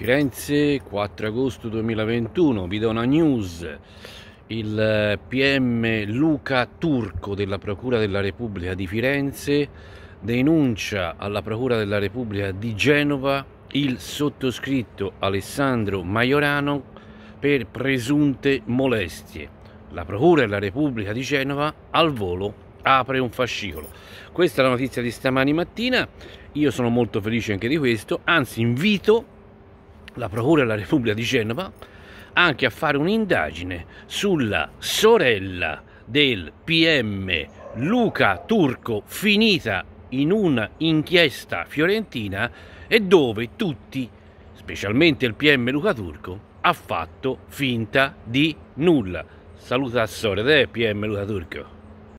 Firenze 4 agosto 2021 vi do una news il eh, PM Luca Turco della Procura della Repubblica di Firenze denuncia alla Procura della Repubblica di Genova il sottoscritto Alessandro Maiorano per presunte molestie la Procura della Repubblica di Genova al volo apre un fascicolo. Questa è la notizia di stamani mattina, io sono molto felice anche di questo, anzi invito la Procura della Repubblica di Genova anche a fare un'indagine sulla sorella del PM Luca Turco finita in un'inchiesta fiorentina e dove tutti, specialmente il PM Luca Turco, ha fatto finta di nulla. Saluta a del PM Luca Turco.